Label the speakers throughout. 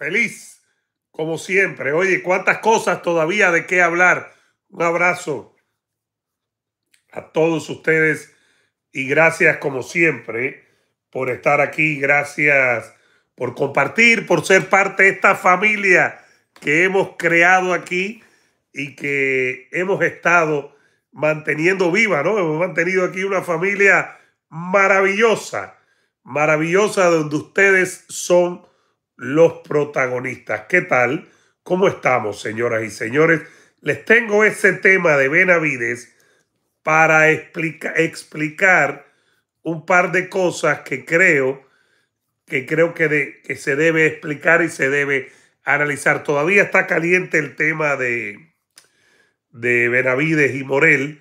Speaker 1: Feliz, como siempre. Oye, cuántas cosas todavía de qué hablar. Un abrazo a todos ustedes y gracias como siempre por estar aquí. Gracias por compartir, por ser parte de esta familia que hemos creado aquí y que hemos estado manteniendo viva, ¿no? Hemos mantenido aquí una familia maravillosa, maravillosa donde ustedes son los protagonistas. ¿Qué tal? ¿Cómo estamos, señoras y señores? Les tengo ese tema de Benavides para explicar un par de cosas que creo que, creo que, se debe explicar y se debe analizar. Todavía está caliente el tema de, de Benavides y Morel,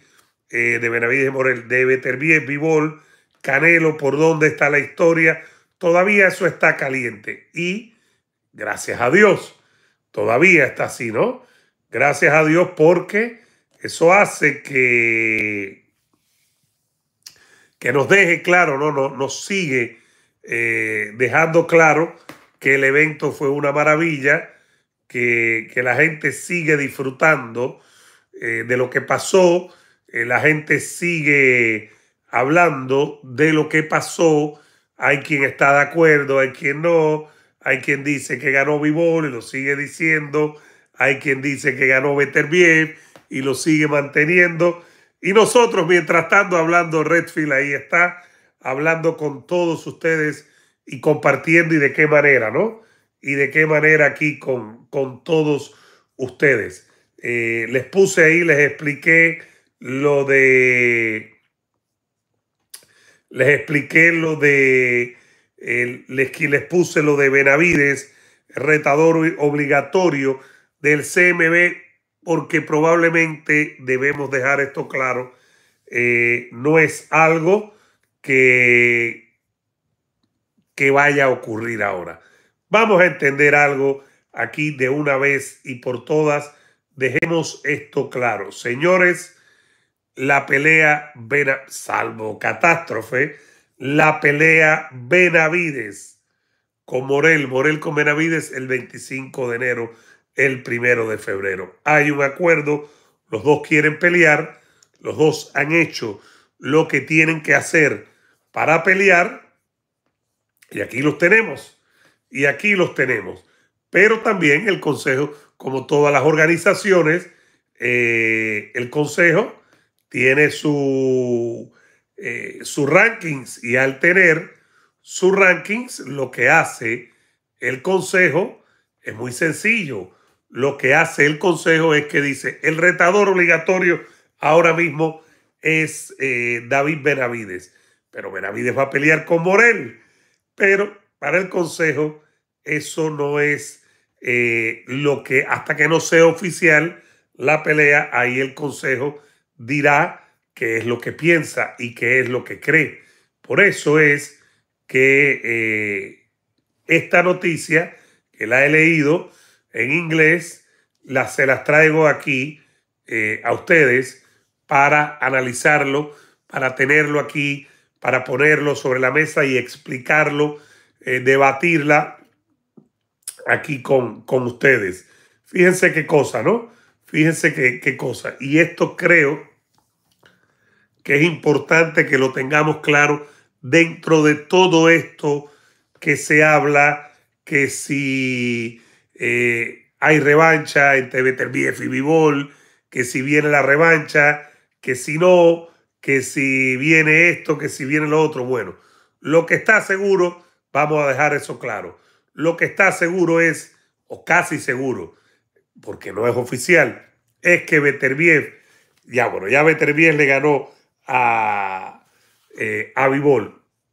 Speaker 1: eh, de Benavides y Morel, de Beterbiev, Vivol, Canelo, por dónde está la historia. Todavía eso está caliente y gracias a Dios, todavía está así, ¿no? Gracias a Dios porque eso hace que, que nos deje claro, ¿no? Nos, nos sigue eh, dejando claro que el evento fue una maravilla, que, la gente sigue disfrutando eh, de lo que pasó, eh, la gente sigue hablando de lo que pasó hay quien está de acuerdo, hay quien no. Hay quien dice que ganó Vivol y lo sigue diciendo. Hay quien dice que ganó Bien y lo sigue manteniendo. Y nosotros, mientras tanto, hablando Redfield, ahí está, hablando con todos ustedes y compartiendo y de qué manera, ¿no? Y de qué manera aquí con, con todos ustedes. Eh, les puse ahí, les expliqué lo de les expliqué lo de, el les, les puse lo de Benavides, retador obligatorio del CMB, porque probablemente debemos dejar esto claro. Eh, no es algo que, que vaya a ocurrir ahora. Vamos a entender algo aquí de una vez y por todas. Dejemos esto claro. Señores, la pelea, Bena, salvo catástrofe, la pelea Benavides con Morel, Morel con Benavides el 25 de enero, el primero de febrero. Hay un acuerdo, los dos quieren pelear, los dos han hecho lo que tienen que hacer para pelear y aquí los tenemos, y aquí los tenemos. Pero también el Consejo, como todas las organizaciones, eh, el Consejo tiene su, eh, sus rankings y al tener sus rankings, lo que hace el consejo es muy sencillo. Lo que hace el consejo es que dice, el retador obligatorio ahora mismo es eh, David Benavides, pero Benavides va a pelear con Morel. Pero para el consejo eso no es eh, lo que, hasta que no sea oficial la pelea, ahí el consejo dirá qué es lo que piensa y qué es lo que cree. Por eso es que eh, esta noticia, que la he leído en inglés, la, se las traigo aquí eh, a ustedes para analizarlo, para tenerlo aquí, para ponerlo sobre la mesa y explicarlo, eh, debatirla aquí con, ustedes. Fíjense qué cosa, ¿no? Fíjense qué, qué cosa. Y esto creo que es importante que lo tengamos claro dentro de todo esto que se habla, que si eh, hay revancha entre TV y Bivol que si viene la revancha, que si no, que si viene esto, que si viene lo otro. Bueno, lo que está seguro, vamos a dejar eso claro. Lo que está seguro es, o casi seguro, porque no es oficial, es que Beterbiev, ya bueno, ya Beterbiev le ganó a, eh,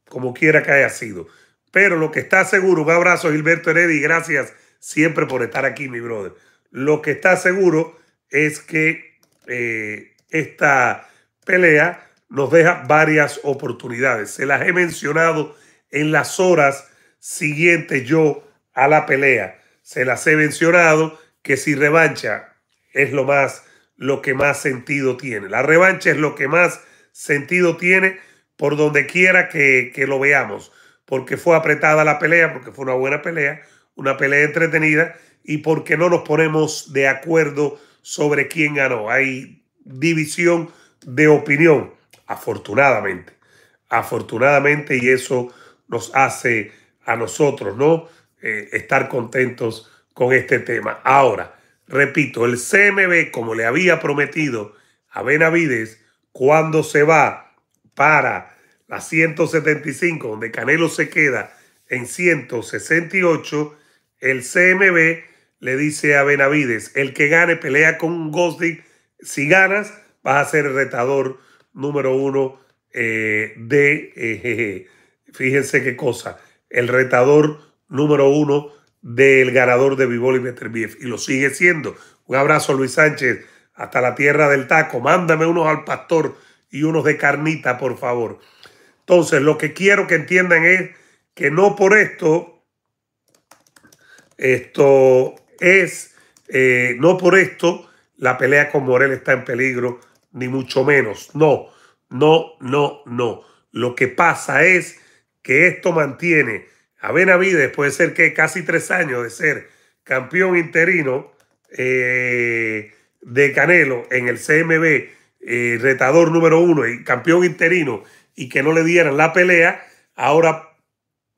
Speaker 1: como quiera que haya sido. Pero lo que está seguro, un abrazo Gilberto y gracias siempre por estar aquí, mi brother. Lo que está seguro es que eh, esta pelea nos deja varias oportunidades. Se las he mencionado en las horas siguientes yo a la pelea. Se las he mencionado que si revancha es lo más lo que más sentido tiene. La revancha es lo que más sentido tiene por donde quiera que, lo veamos, porque fue apretada la pelea, porque fue una buena pelea, una pelea entretenida y porque no nos ponemos de acuerdo sobre quién ganó. Hay división de opinión, afortunadamente, afortunadamente, y eso nos hace a nosotros, ¿no? Eh, estar contentos con este tema. Ahora, repito, el CMB, como le había prometido a Benavides, cuando se va para la 175, donde Canelo se queda en 168, el CMB le dice a Benavides, el que gane pelea con Gosling, si ganas vas a ser el retador número uno eh, de, eh, fíjense qué cosa, el retador número uno del ganador de Vivoli y y lo sigue siendo. Un abrazo Luis Sánchez hasta la tierra del taco. Mándame unos al pastor y unos de carnita, por favor. Entonces, lo que quiero que entiendan es que no por esto, esto es, eh, no por esto la pelea con Morel está en peligro, ni mucho menos. No, no, no, no. Lo que pasa es que esto mantiene a Benavides, puede ser que casi tres años de ser campeón interino, eh, de Canelo en el CMB, eh, retador número uno y campeón interino, y que no le dieran la pelea, ahora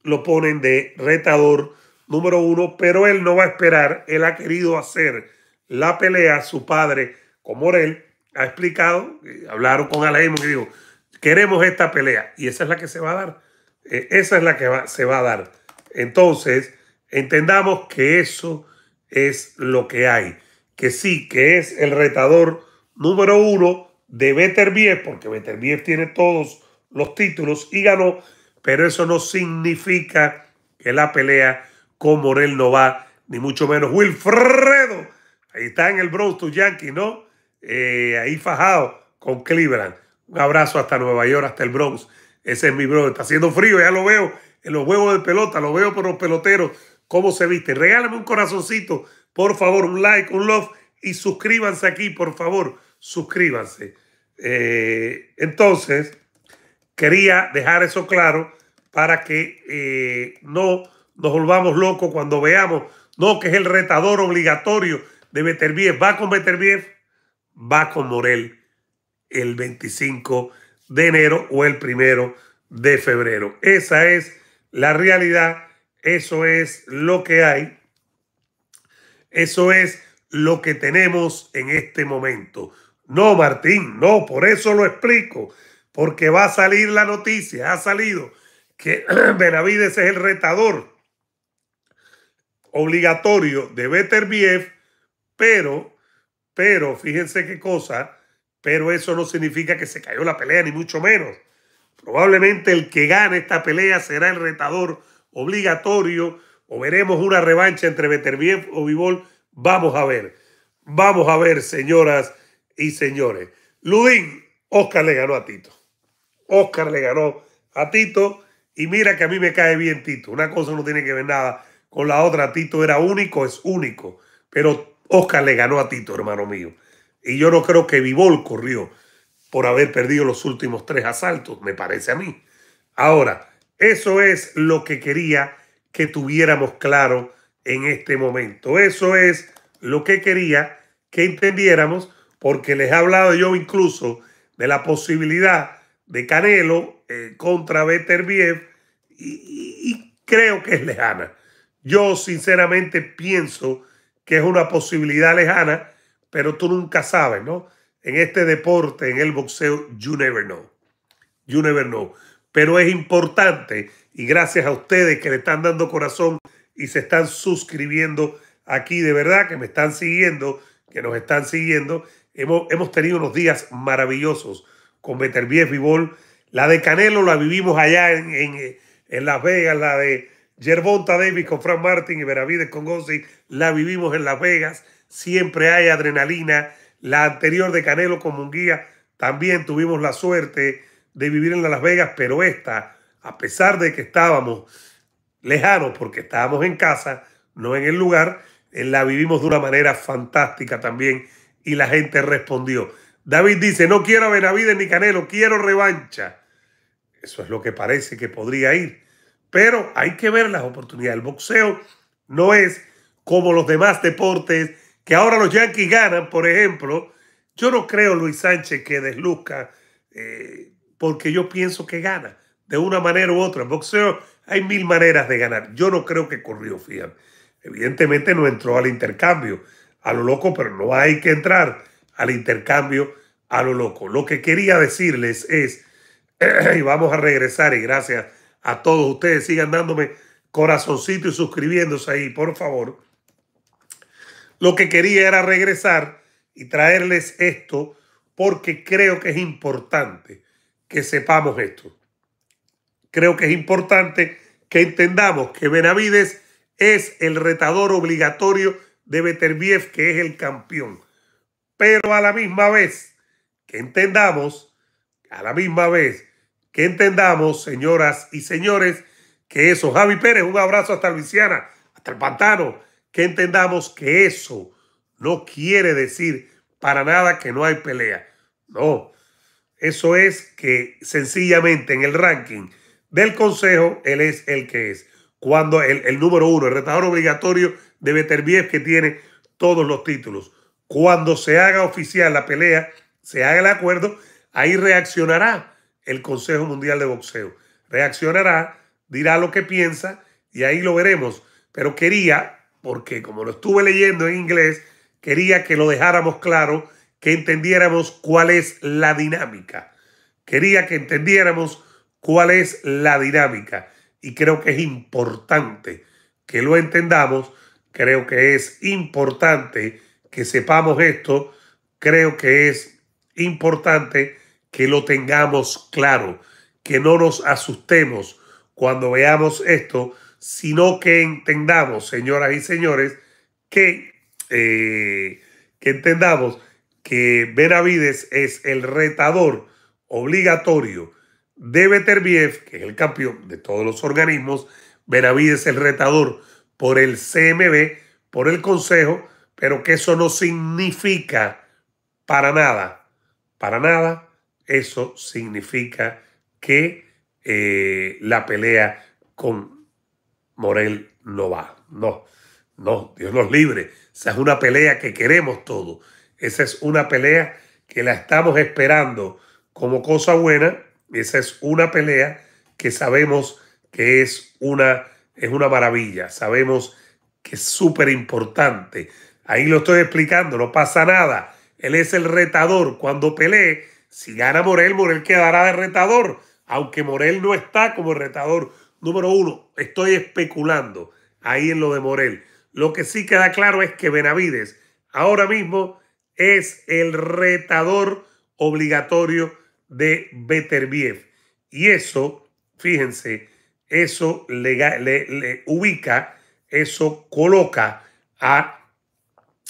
Speaker 1: lo ponen de retador número uno, pero él no va a esperar, él ha querido hacer la pelea, su padre, como él ha explicado, eh, hablaron con Alemán y dijo, queremos esta pelea, y esa es la que se va a dar, eh, esa es la que se va a dar. Entonces, entendamos que eso es lo que hay que sí, que es el retador número uno de Beterbiev, porque Beterbiev tiene todos los títulos y ganó, pero eso no significa que la pelea con Morel no va, ni mucho menos Wilfredo. Ahí está en el Bronx, tu Yankee, ¿no? Eh, ahí fajado con Cleveland. Un abrazo hasta Nueva York, hasta el Bronx. Ese es mi bro. Está haciendo frío, ya lo veo en los huevos de pelota, lo veo por los peloteros, cómo se viste. Regálame un corazoncito por favor, un like, un love y suscríbanse aquí, por favor, suscríbanse. Eh, entonces, quería dejar eso claro para que eh, no nos volvamos locos cuando veamos, no, que es el retador obligatorio de bien, Va con bien, va con Morel el 25 de enero o el primero de febrero. Esa es la realidad, eso es lo que hay. Eso es lo que tenemos en este momento. No, Martín, no, por eso lo explico, porque va a salir la noticia, ha salido que Benavides es el retador obligatorio de Beterbiev, pero, pero, fíjense qué cosa, pero eso no significa que se cayó la pelea, ni mucho menos. Probablemente el que gane esta pelea será el retador obligatorio o veremos una revancha entre Beterbiev o Vivol. Vamos a ver. Vamos a ver, señoras y señores. Ludín, Oscar le ganó a Tito. Oscar le ganó a Tito. Y mira que a mí me cae bien Tito. Una cosa no tiene que ver nada con la otra. Tito era único, es único. Pero Oscar le ganó a Tito, hermano mío. Y yo no creo que Vivol corrió por haber perdido los últimos tres asaltos, me parece a mí. Ahora, eso es lo que quería que tuviéramos claro en este momento. Eso es lo que quería que entendiéramos, porque les he hablado yo incluso de la posibilidad de Canelo eh, contra Beterbiev y, y, creo que es lejana. Yo sinceramente pienso que es una posibilidad lejana, pero tú nunca sabes, ¿no? En este deporte, en el boxeo, you never know. You never know. Pero es importante y gracias a ustedes que le están dando corazón y se están suscribiendo aquí de verdad, que me están siguiendo, que nos están siguiendo. Hemos, hemos tenido unos días maravillosos con Beterbiev Vivol. La de Canelo la vivimos allá en, Las Vegas, la de Yerbonta Davis con Frank Martin y Veravides con Gossi, la vivimos en Las Vegas. Siempre hay adrenalina. La anterior de Canelo con Munguía, también tuvimos la suerte de vivir en Las Vegas, pero esta a pesar de que estábamos lejanos porque estábamos en casa, no en el lugar, eh, la vivimos de una manera fantástica también y la gente respondió. David dice, no quiero a Benavides ni Canelo, quiero revancha. Eso es lo que parece que podría ir. Pero hay que ver las oportunidades. El boxeo no es como los demás deportes, que ahora los Yankees ganan, por ejemplo. Yo no creo, Luis Sánchez, que desluzca, eh, porque yo pienso que gana de una manera u otra. En boxeo hay mil maneras de ganar. Yo no creo que corrió, fíjate. Evidentemente no entró al intercambio a lo loco, pero no hay que entrar al intercambio a lo loco. Lo que quería decirles es, y vamos a regresar, y gracias a todos ustedes, sigan dándome corazoncito y suscribiéndose ahí, por favor. Lo que quería era regresar y traerles esto porque creo que es importante que sepamos esto creo que es importante que entendamos que Benavides es el retador obligatorio de Beterbiev, que es el campeón. Pero a la misma vez que entendamos, a la misma vez que entendamos, señoras y señores, que eso, Javi Pérez, un abrazo hasta Luisiana, hasta el pantano, que entendamos que eso no quiere decir para nada que no hay pelea. No, eso es que sencillamente en el ranking del consejo, él es el que es. Cuando el, número uno, el retador obligatorio de Beterbiev que tiene todos los títulos. Cuando se haga oficial la pelea, se haga el acuerdo, ahí reaccionará el Consejo Mundial de Boxeo. Reaccionará, dirá lo que piensa y ahí lo veremos. Pero quería, porque como lo estuve leyendo en inglés, quería que lo dejáramos claro, que entendiéramos cuál es la dinámica. Quería que entendiéramos cuál es la dinámica. Y creo que es importante que lo entendamos, creo que es importante que sepamos esto, creo que es importante que lo tengamos claro, que no nos asustemos cuando veamos esto, sino que entendamos, señoras y señores, que, eh, que entendamos que Benavides es el retador obligatorio de Beterbiev, que es el campeón de todos los organismos, Benavides el retador por el CMB, por el Consejo, pero que eso no significa para nada, para nada, eso significa que eh, la pelea con Morel no va. No, no, Dios nos libre. Esa es una pelea que queremos todos. Esa es una pelea que la estamos esperando como cosa buena esa es una pelea que sabemos que es una, es una maravilla, sabemos que es súper importante. Ahí lo estoy explicando, no pasa nada. Él es el retador. Cuando pelee, si gana Morel, Morel quedará de retador, aunque Morel no está como retador. Número uno, estoy especulando ahí en lo de Morel. Lo que sí queda claro es que Benavides ahora mismo es el retador obligatorio de Beterbiev. Y eso, fíjense, eso le, ubica, eso coloca a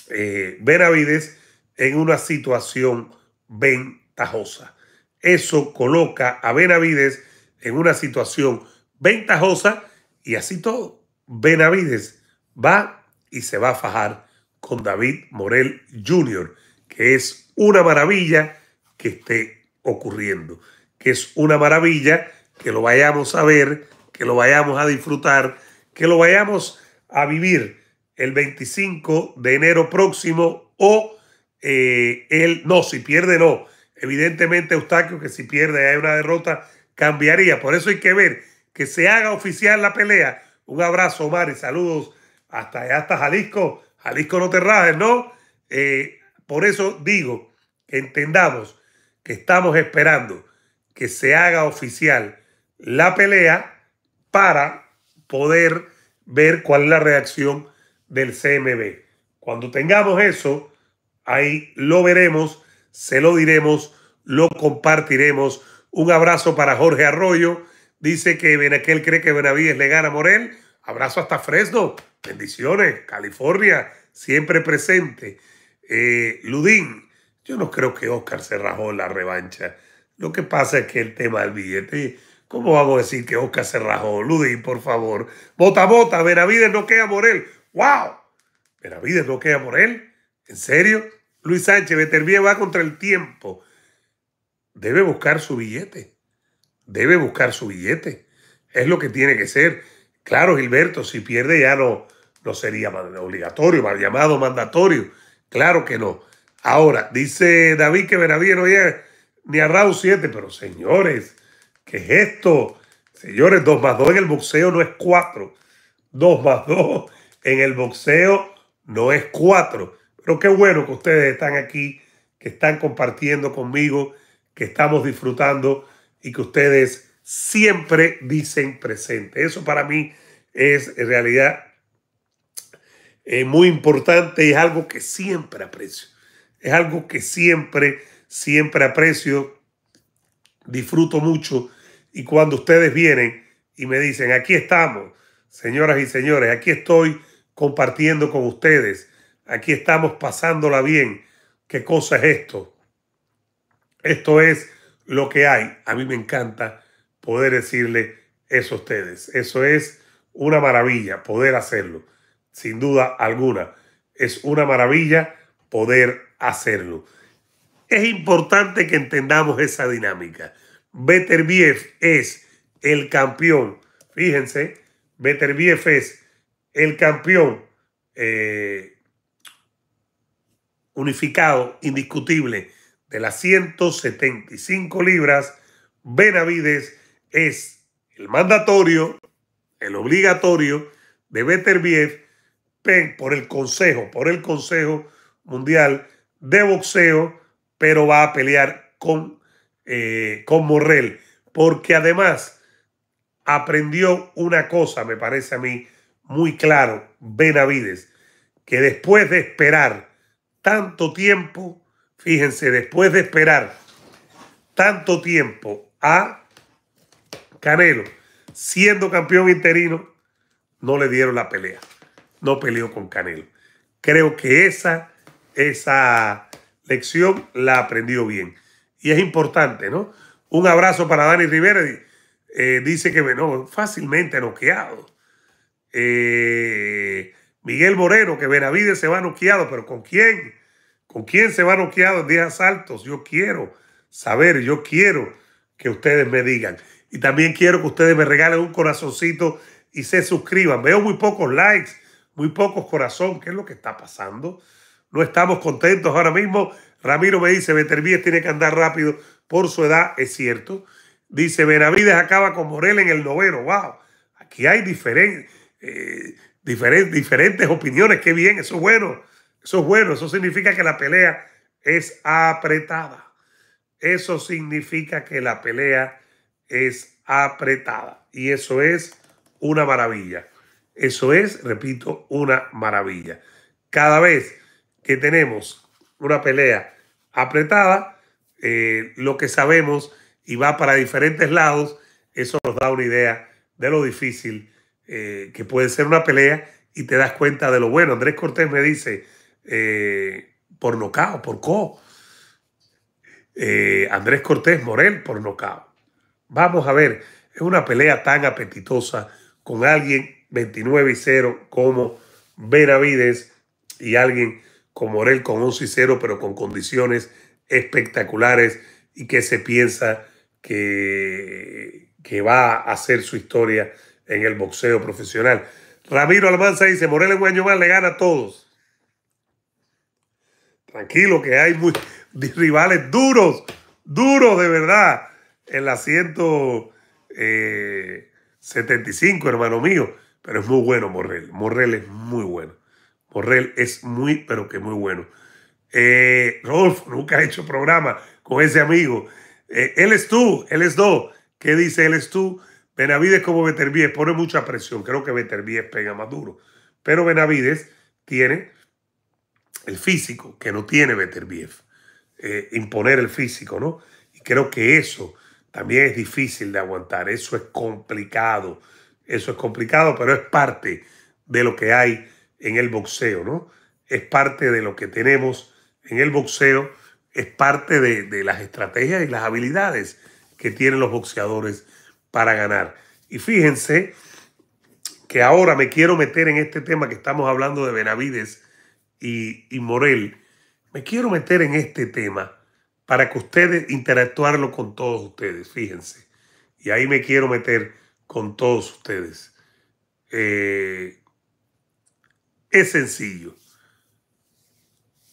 Speaker 1: eh, Benavides en una situación ventajosa. Eso coloca a Benavides en una situación ventajosa y así todo. Benavides va y se va a fajar con David Morel Jr., que es una maravilla que esté ocurriendo, que es una maravilla que lo vayamos a ver, que lo vayamos a disfrutar, que lo vayamos a vivir el 25 de enero próximo o él, eh, el, no, si pierde no. Evidentemente, Eustaquio, que si pierde hay una derrota, cambiaría. Por eso hay que ver que se haga oficial la pelea. Un abrazo, Omar, y saludos hasta hasta Jalisco. Jalisco no te ¿no? Eh, por eso digo, entendamos estamos esperando que se haga oficial la pelea para poder ver cuál es la reacción del CMB. Cuando tengamos eso, ahí lo veremos, se lo diremos, lo compartiremos. Un abrazo para Jorge Arroyo. Dice que Benaquel cree que Benavides le gana a Morel. Abrazo hasta Fresno. Bendiciones. California, siempre presente. Eh, Ludín, yo no creo que Oscar se rajó la revancha. Lo que pasa es que el tema del billete, ¿cómo vamos a decir que Oscar se rajó? y por favor. Bota, bota, Benavides no queda por él ¡Wow! Benavides no queda por él ¿En serio? Luis Sánchez, Beterbía va contra el tiempo. Debe buscar su billete. Debe buscar su billete. Es lo que tiene que ser. Claro, Gilberto, si pierde ya no, no sería obligatorio, mal llamado mandatorio. Claro que no. Ahora, dice David que Benavides no llega ni a Raúl 7, pero señores, ¿qué es esto? Señores, 2 más 2 en el boxeo no es 4. 2 más 2 en el boxeo no es 4. Pero qué bueno que ustedes están aquí, que están compartiendo conmigo, que estamos disfrutando y que ustedes siempre dicen presente. Eso para mí es en realidad eh, muy importante y es algo que siempre aprecio. Es algo que siempre, siempre aprecio, disfruto mucho. Y cuando ustedes vienen y me dicen, aquí estamos, señoras y señores, aquí estoy compartiendo con ustedes, aquí estamos pasándola bien, ¿qué cosa es esto? Esto es lo que hay. A mí me encanta poder decirle eso a ustedes. Eso es una maravilla, poder hacerlo. Sin duda alguna, es una maravilla poder hacerlo. Es importante que entendamos esa dinámica. Beterbiev es el campeón. Fíjense, Beterbiev es el campeón eh, unificado, indiscutible, de las 175 libras. Benavides es el mandatorio, el obligatorio de Beterbiev por el Consejo, por el Consejo Mundial de boxeo, pero va a pelear con, eh, con Morrell, porque además aprendió una cosa, me parece a mí muy claro, Benavides, que después de esperar tanto tiempo, fíjense, después de esperar tanto tiempo a Canelo, siendo campeón interino, no le dieron la pelea. No peleó con Canelo. Creo que esa esa lección la aprendió bien. Y es importante, ¿no? Un abrazo para Dani Rivera. Eh, dice que no, fácilmente noqueado. Eh, Miguel Moreno, que Benavides se va noqueado, pero ¿con quién? ¿Con quién se va noqueado en 10 asaltos? Yo quiero saber, yo quiero que ustedes me digan. Y también quiero que ustedes me regalen un corazoncito y se suscriban. Veo muy pocos likes, muy pocos corazón. ¿Qué es lo que está pasando? no estamos contentos ahora mismo. Ramiro me dice, Betervíes tiene que andar rápido por su edad, es cierto. Dice, Benavides acaba con Morel en el noveno. ¡Wow! Aquí hay eh, diferentes opiniones. ¡Qué bien! Eso es bueno. Eso es bueno. Eso significa que la pelea es apretada. Eso significa que la pelea es apretada. Y eso es una maravilla. Eso es, repito, una maravilla. Cada vez que tenemos una pelea apretada, eh, lo que sabemos y va para diferentes lados, eso nos da una idea de lo difícil eh, que puede ser una pelea y te das cuenta de lo bueno. Andrés Cortés me dice, eh, por nocao, por co. Eh, Andrés Cortés Morel por nocao. Vamos a ver, es una pelea tan apetitosa con alguien 29 y 0 como Benavides y alguien con Morel con 11 y 0, pero con condiciones espectaculares y que se piensa que, que va a hacer su historia en el boxeo profesional. Ramiro Almanza dice, Morel es un año más le gana a todos. Tranquilo que hay muy, rivales duros, duros de verdad en la 175, hermano mío. Pero es muy bueno Morel, Morel es muy bueno. Borrell es muy, pero que muy bueno. Eh, Rodolfo nunca ha hecho programa con ese amigo. Eh, él es tú, él es dos. ¿Qué dice él es tú? Benavides como Beterbies pone mucha presión. Creo que Beterbies pega más duro. Pero Benavides tiene el físico que no tiene Better Eh, imponer el físico, ¿no? Y creo que eso también es difícil de aguantar. Eso es complicado. Eso es complicado, pero es parte de lo que hay en el boxeo, ¿no? Es parte de lo que tenemos en el boxeo, es parte de, las estrategias y las habilidades que tienen los boxeadores para ganar. Y fíjense que ahora me quiero meter en este tema que estamos hablando de Benavides y, y Morel. Me quiero meter en este tema para que ustedes interactuarlo con todos ustedes, fíjense. Y ahí me quiero meter con todos ustedes. Eh, es sencillo.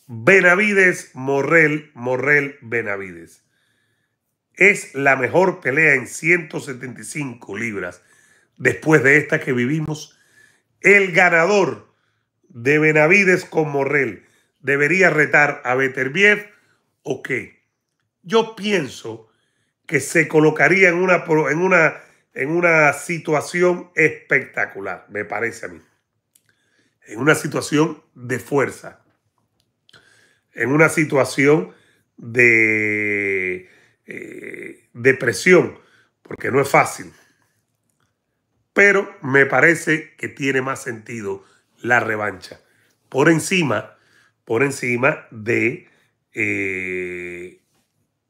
Speaker 1: Benavides, Morrel, Morrel, Benavides. Es la mejor pelea en 175 libras después de esta que vivimos. El ganador de Benavides con Morrel debería retar a Beterbiev o qué. Yo pienso que se colocaría en una, en una, en una situación espectacular, me parece a mí en una situación de fuerza, en una situación eh, de, presión, porque no es fácil. Pero me parece que tiene más sentido la revancha. Por encima, por encima de eh,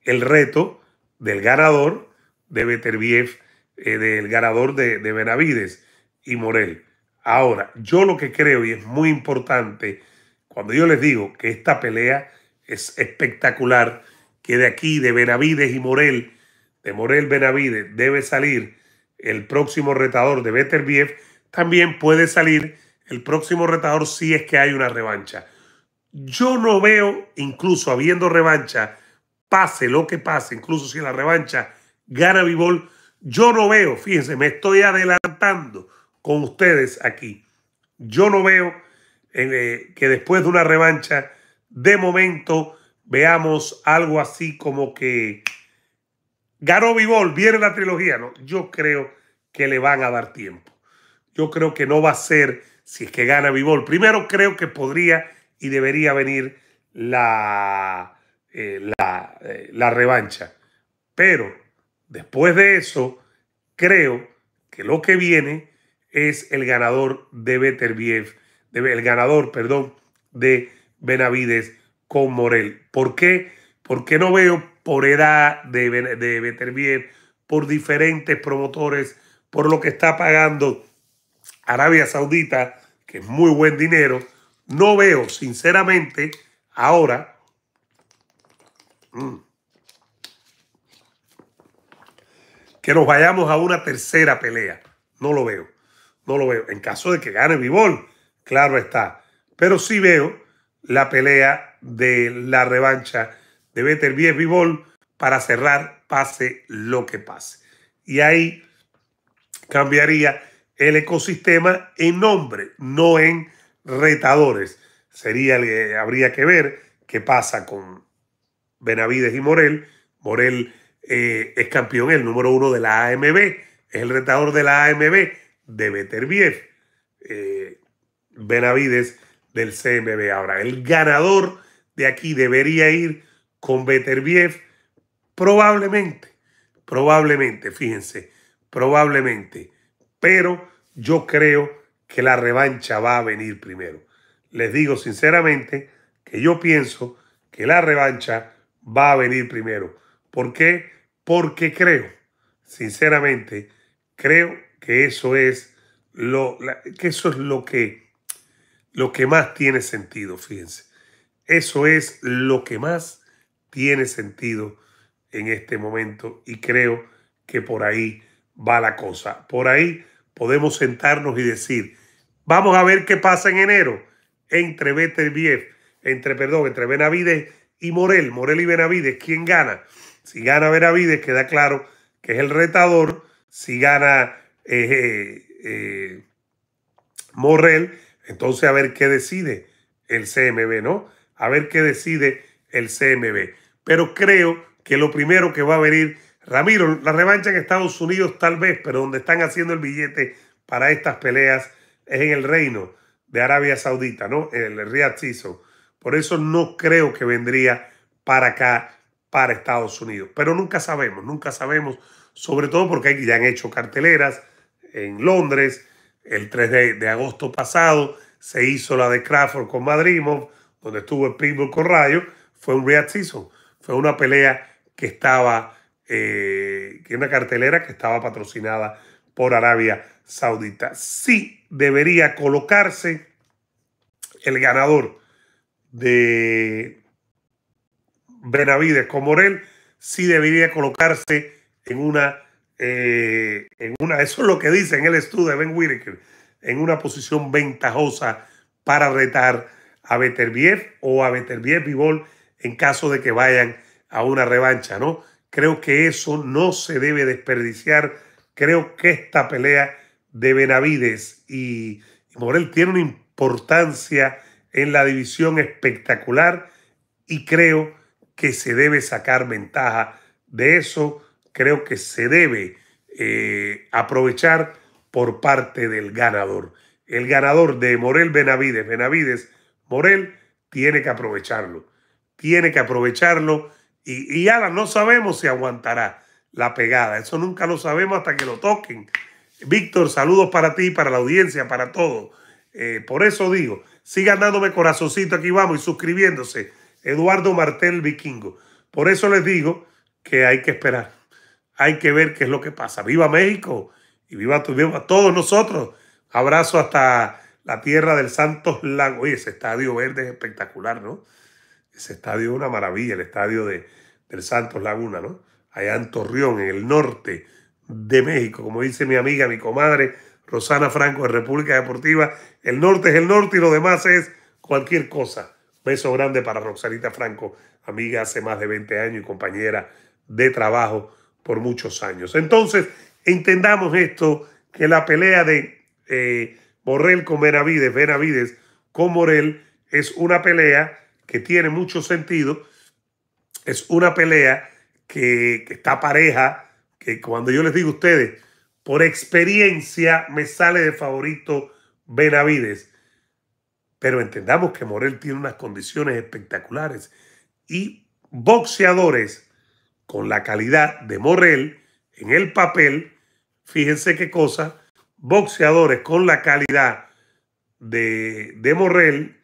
Speaker 1: el reto del ganador de Beterbiev, eh, del ganador de Benavides y Morel. Ahora, yo lo que creo y es muy importante, cuando yo les digo que esta pelea es espectacular, que de aquí, de Benavides y Morel, de Morel Benavides, debe salir el próximo retador de Beterbiev, también puede salir el próximo retador si es que hay una revancha. Yo no veo, incluso habiendo revancha, pase lo que pase, incluso si la revancha gana Bivol, yo no veo, fíjense, me estoy adelantando con ustedes aquí. Yo no veo eh, que después de una revancha, de momento, veamos algo así como que ganó Bivol, viene la trilogía. No, yo creo que le van a dar tiempo. Yo creo que no va a ser si es que gana Bivol. Primero creo que podría y debería venir la, eh, eh, la revancha. Pero después de eso, creo que lo que viene es el ganador de Beterbiev, el ganador, perdón, de Benavides con Morel. ¿Por qué? Porque no veo por edad de, de Beterbiev, por diferentes promotores, por lo que está pagando Arabia Saudita, que es muy buen dinero. No veo, sinceramente, ahora. Mm, que nos vayamos a una tercera pelea. No lo veo no lo veo. En caso de que gane Vivol, claro está. Pero sí veo la pelea de la revancha de 10 Vivol para cerrar pase lo que pase. Y ahí cambiaría el ecosistema en nombre, no en retadores. Sería, eh, habría que ver qué pasa con Benavides y Morel. Morel eh, es campeón, el número uno de la AMB, es el retador de la AMB de Beterbiev, eh, Benavides del CMB. Ahora, el ganador de aquí debería ir con Beterbiev, probablemente, probablemente, fíjense, probablemente, pero yo creo que la revancha va a venir primero. Les digo sinceramente que yo pienso que la revancha va a venir primero. ¿Por qué? Porque creo, sinceramente, creo que eso es lo, que, eso es lo que, lo que más tiene sentido, fíjense. Eso es lo que más tiene sentido en este momento y creo que por ahí va la cosa. Por ahí podemos sentarnos y decir, vamos a ver qué pasa en enero entre y entre, perdón, entre Benavides y Morel, Morel y Benavides, ¿quién gana? Si gana Benavides, queda claro que es el retador. Si gana eh, eh, Morrell, entonces a ver qué decide el CMB, ¿no? A ver qué decide el CMB. Pero creo que lo primero que va a venir, Ramiro, la revancha en Estados Unidos tal vez, pero donde están haciendo el billete para estas peleas es en el reino de Arabia Saudita, ¿no? En el Riyadh Por eso no creo que vendría para acá, para Estados Unidos. Pero nunca sabemos, nunca sabemos, sobre todo porque ya han hecho carteleras, en Londres. El 3 de, agosto pasado se hizo la de Crawford con Madrimov, donde estuvo el primo con Rayo. Fue un react season. Fue una pelea que estaba, eh, una cartelera que estaba patrocinada por Arabia Saudita. Sí debería colocarse el ganador de Benavides con Morel, sí debería colocarse en una eh, en una, eso es lo que dice en el estudio de Ben en una posición ventajosa para retar a Beterbiev o a Beterbiev Vivol en caso de que vayan a una revancha, ¿no? Creo que eso no se debe desperdiciar. Creo que esta pelea de Benavides y Morel tiene una importancia en la división espectacular y creo que se debe sacar ventaja de eso creo que se debe eh, aprovechar por parte del ganador. El ganador de Morel Benavides, Benavides Morel, tiene que aprovecharlo. Tiene que aprovecharlo y, ya ahora no sabemos si aguantará la pegada. Eso nunca lo sabemos hasta que lo toquen. Víctor, saludos para ti, para la audiencia, para todos. Eh, por eso digo, sigan dándome corazoncito, aquí vamos, y suscribiéndose. Eduardo Martel Vikingo. Por eso les digo que hay que esperar hay que ver qué es lo que pasa. Viva México y viva, a todos nosotros. Abrazo hasta la tierra del Santos Lago. Oye, ese estadio verde es espectacular, ¿no? Ese estadio es una maravilla, el estadio de, del Santos Laguna, ¿no? Allá en Torreón, en el norte de México, como dice mi amiga, mi comadre Rosana Franco de República Deportiva, el norte es el norte y lo demás es cualquier cosa. Beso grande para Roxanita Franco, amiga hace más de 20 años y compañera de trabajo por muchos años. Entonces, entendamos esto, que la pelea de Morel eh, con Benavides, Benavides con Morel, es una pelea que tiene mucho sentido, es una pelea que, que está pareja, que cuando yo les digo a ustedes, por experiencia me sale de favorito Benavides. Pero entendamos que Morel tiene unas condiciones espectaculares y boxeadores con la calidad de Morel, en el papel, fíjense qué cosa, boxeadores con la calidad de, Morel,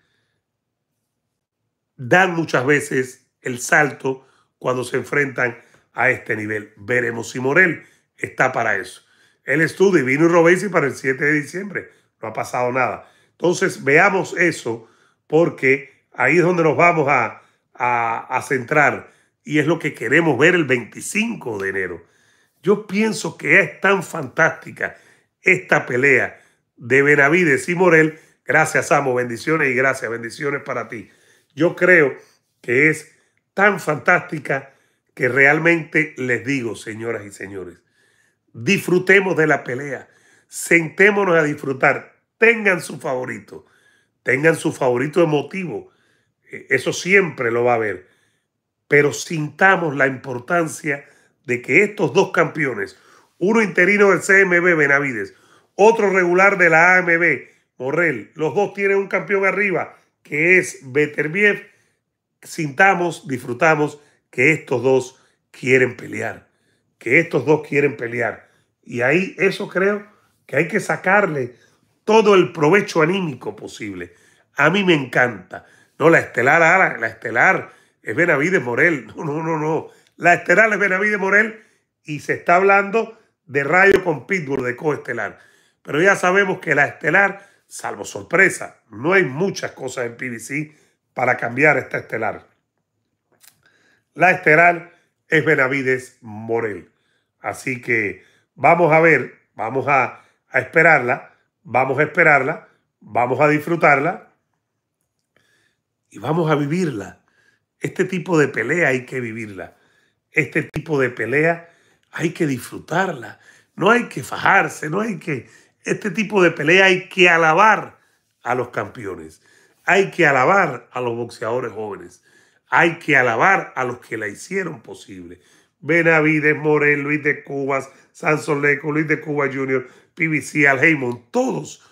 Speaker 1: dan muchas veces el salto cuando se enfrentan a este nivel. Veremos si Morel está para eso. Él estudio, vino y Robesi para el 7 de diciembre. No ha pasado nada. Entonces veamos eso porque ahí es donde nos vamos a, a, a centrar y es lo que queremos ver el 25 de enero. Yo pienso que es tan fantástica esta pelea de Benavides y Morel. Gracias, Amo. Bendiciones y gracias. Bendiciones para ti. Yo creo que es tan fantástica que realmente les digo, señoras y señores, disfrutemos de la pelea. Sentémonos a disfrutar. Tengan su favorito. Tengan su favorito emotivo. Eh, eso siempre lo va a haber pero sintamos la importancia de que estos dos campeones, uno interino del CMB Benavides, otro regular de la AMB, Morrel, los dos tienen un campeón arriba, que es Beterbiev, sintamos, disfrutamos que estos dos quieren pelear, que estos dos quieren pelear. Y ahí eso creo que hay que sacarle todo el provecho anímico posible. A mí me encanta, ¿no? La estelar, la estelar es Benavides Morel. No, no, no, no. La estelar es Benavides Morel y se está hablando de Rayo con pitbull de coestelar. Pero ya sabemos que la estelar, salvo sorpresa, no hay muchas cosas en PBC para cambiar esta estelar. La estelar es Benavides Morel. Así que vamos a ver, vamos a esperarla, vamos a esperarla, vamos a disfrutarla y vamos a vivirla este tipo de pelea hay que vivirla. Este tipo de pelea hay que disfrutarla. No hay que fajarse, no hay que... Este tipo de pelea hay que alabar a los campeones. Hay que alabar a los boxeadores jóvenes. Hay que alabar a los que la hicieron posible. Benavides, Morel, Luis de Cubas, Sansón Leco, Luis de Cuba Jr., PBC, Al todos,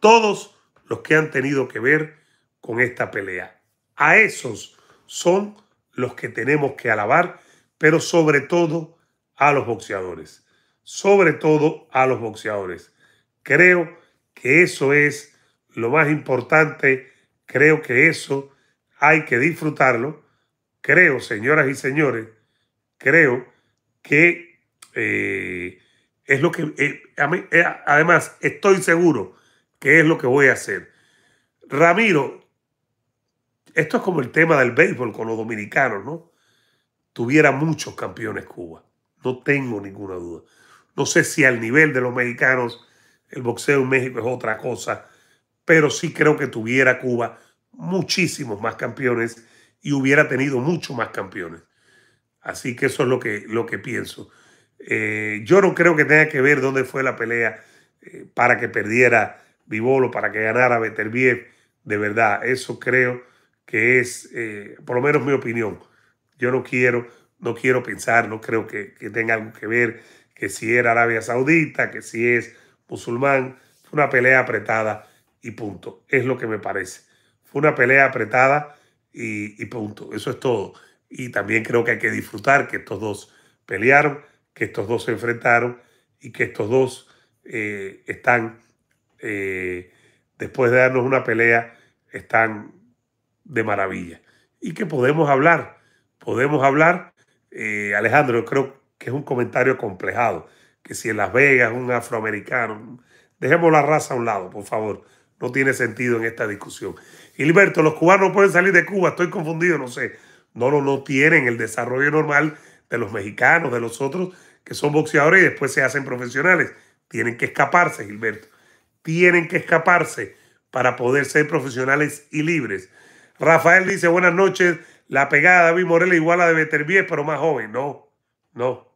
Speaker 1: todos los que han tenido que ver con esta pelea. A esos son los que tenemos que alabar, pero sobre todo a los boxeadores. Sobre todo a los boxeadores. Creo que eso es lo más importante. Creo que eso hay que disfrutarlo. Creo, señoras y señores, creo que eh, es lo que... Eh, a mí, eh, además, estoy seguro que es lo que voy a hacer. Ramiro, esto es como el tema del béisbol con los dominicanos, ¿no? Tuviera muchos campeones Cuba, no tengo ninguna duda. No sé si al nivel de los mexicanos el boxeo en México es otra cosa, pero sí creo que tuviera Cuba muchísimos más campeones y hubiera tenido mucho más campeones. Así que eso es lo que, lo que pienso. Eh, yo no creo que tenga que ver dónde fue la pelea eh, para que perdiera Vivolo, para que ganara Beterbiev. De verdad, eso creo que es, eh, por lo menos mi opinión, yo no quiero, no quiero pensar, no creo que, tenga algo que ver, que si era Arabia Saudita, que si es musulmán, fue una pelea apretada y punto, es lo que me parece. Fue una pelea apretada y, punto, eso es todo. Y también creo que hay que disfrutar que estos dos pelearon, que estos dos se enfrentaron y que estos dos eh, están, eh, después de darnos una pelea, están de maravilla. ¿Y que podemos hablar? Podemos hablar, eh, Alejandro, creo que es un comentario complejado, que si en Las Vegas un afroamericano, dejemos la raza a un lado, por favor, no tiene sentido en esta discusión. Gilberto, los cubanos pueden salir de Cuba, estoy confundido, no sé. No, no, no tienen el desarrollo normal de los mexicanos, de los otros, que son boxeadores y después se hacen profesionales. Tienen que escaparse, Gilberto. Tienen que escaparse para poder ser profesionales y libres. Rafael dice, buenas noches. La pegada de David es igual a la de Betterbief, pero más joven. No, no.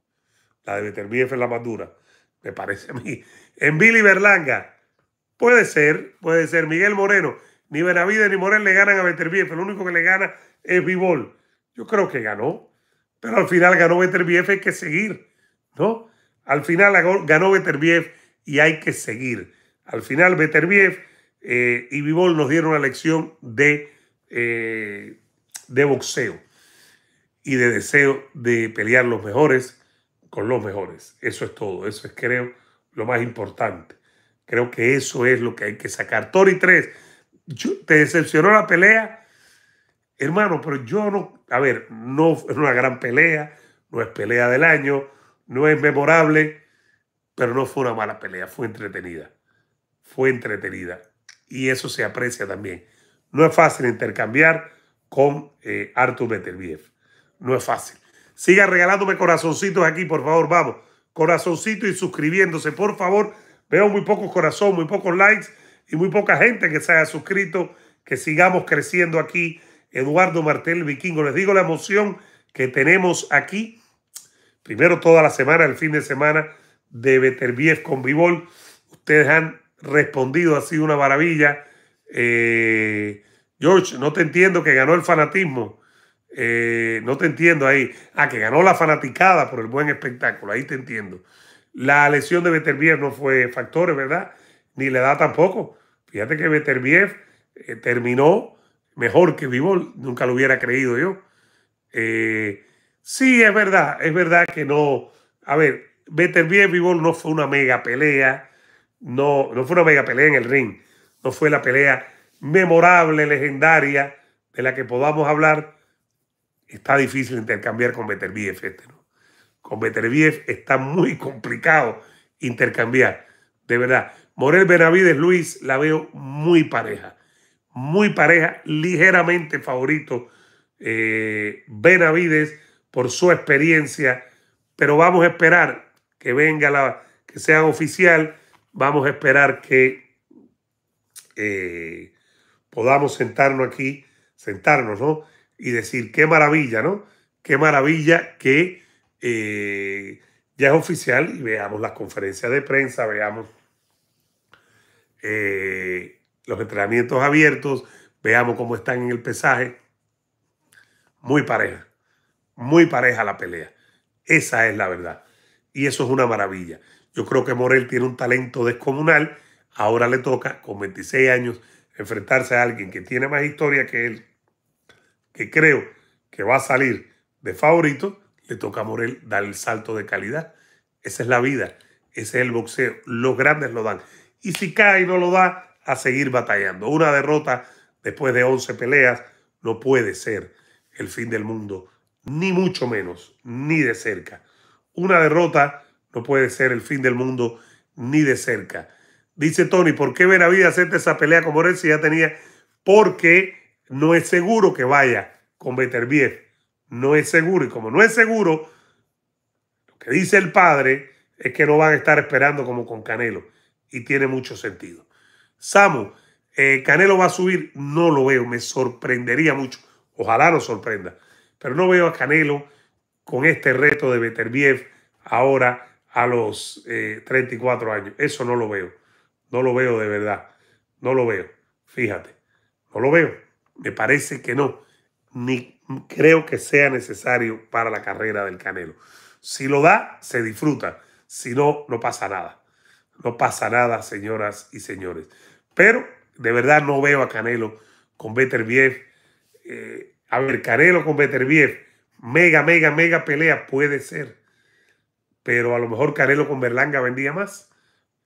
Speaker 1: La de Betterbief es la más dura, me parece a mí. En Billy Berlanga. Puede ser, puede ser. Miguel Moreno. Ni Benavides ni Morel le ganan a Betterbief. El único que le gana es Vivol. Yo creo que ganó. Pero al final ganó Betterbief. Hay que seguir, ¿no? Al final ganó Betterbief y hay que seguir. Al final Betterbief eh, y Vivol nos dieron la lección de eh, de boxeo y de deseo de pelear los mejores con los mejores. Eso es todo, eso es creo lo más importante. Creo que eso es lo que hay que sacar. Tori 3, ¿te decepcionó la pelea? Hermano, pero yo no, a ver, no es una gran pelea, no es pelea del año, no es memorable, pero no fue una mala pelea, fue entretenida. Fue entretenida. Y eso se aprecia también. No es fácil intercambiar con eh, Artur Beterbiev. No es fácil. Siga regalándome corazoncitos aquí, por favor, vamos. corazoncitos y suscribiéndose, por favor. Veo muy pocos corazones, muy pocos likes y muy poca gente que se haya suscrito. Que sigamos creciendo aquí. Eduardo Martel Vikingo. Les digo la emoción que tenemos aquí. Primero toda la semana, el fin de semana de Beterbiev con Vivol. Ustedes han respondido, ha sido una maravilla. Eh, George, no te entiendo que ganó el fanatismo. Eh, no te entiendo ahí. Ah, que ganó la fanaticada por el buen espectáculo. Ahí te entiendo. La lesión de Betterbier no fue factor, ¿verdad? Ni la edad tampoco. Fíjate que Betterbier eh, terminó mejor que Vivol. Nunca lo hubiera creído yo. sí, es verdad. Es verdad que no. A ver, Betterbier, Vivol no fue una mega pelea. No, no fue una mega pelea en el ring no fue la pelea memorable, legendaria, de la que podamos hablar, está difícil intercambiar con Beterbiev este, ¿no? Con Beterbiev está muy complicado intercambiar, de verdad. Morel Benavides Luis la veo muy pareja, muy pareja, ligeramente favorito eh, Benavides por su experiencia, pero vamos a esperar que venga la, que sea oficial, vamos a esperar que eh, podamos sentarnos aquí, sentarnos, ¿no? Y decir, qué maravilla, ¿no? Qué maravilla que eh, ya es oficial y veamos las conferencias de prensa, veamos eh, los entrenamientos abiertos, veamos cómo están en el pesaje. Muy pareja, muy pareja la pelea. Esa es la verdad. Y eso es una maravilla. Yo creo que Morel tiene un talento descomunal Ahora le toca, con 26 años, enfrentarse a alguien que tiene más historia que él, que creo que va a salir de favorito, le toca a Morel dar el salto de calidad. Esa es la vida, ese es el boxeo. Los grandes lo dan. Y si cae y no lo da, a seguir batallando. Una derrota después de 11 peleas no puede ser el fin del mundo, ni mucho menos, ni de cerca. Una derrota no puede ser el fin del mundo, ni de cerca. Dice Tony, ¿por qué vida acepta esa pelea con él si ya tenía? Porque no es seguro que vaya con Beterbiev. No es seguro. Y como no es seguro, lo que dice el padre es que no van a estar esperando como con Canelo. Y tiene mucho sentido. Samu, eh, Canelo va a subir. No lo veo. Me sorprendería mucho. Ojalá no sorprenda. Pero no veo a Canelo con este reto de Beterbiev ahora a los 34 eh, años. Eso no lo veo. No lo veo de verdad. No lo veo. Fíjate, no lo veo. Me parece que no. Ni creo que sea necesario para la carrera del Canelo. Si lo da, se disfruta. Si no, no pasa nada. No pasa nada, señoras y señores. Pero de verdad no veo a Canelo con Better Eh, a ver, Canelo con Beterbiev. Mega, mega, mega pelea puede ser. Pero a lo mejor Canelo con Berlanga vendía más.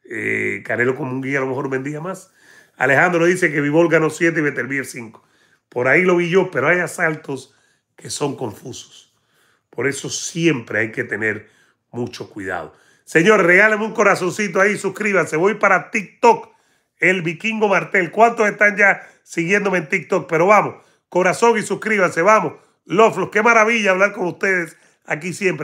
Speaker 1: Eh, Canelo como un guía a lo mejor vendía más. Alejandro dice que Vivol ganó 7 y Betelbier 5. Por ahí lo vi yo, pero hay asaltos que son confusos. Por eso siempre hay que tener mucho cuidado. Señor, regálenme un corazoncito ahí, suscríbanse. Voy para TikTok, el vikingo Martel. ¿Cuántos están ya siguiéndome en TikTok? Pero vamos, corazón y suscríbanse, vamos. Loflos, qué maravilla hablar con ustedes aquí siempre.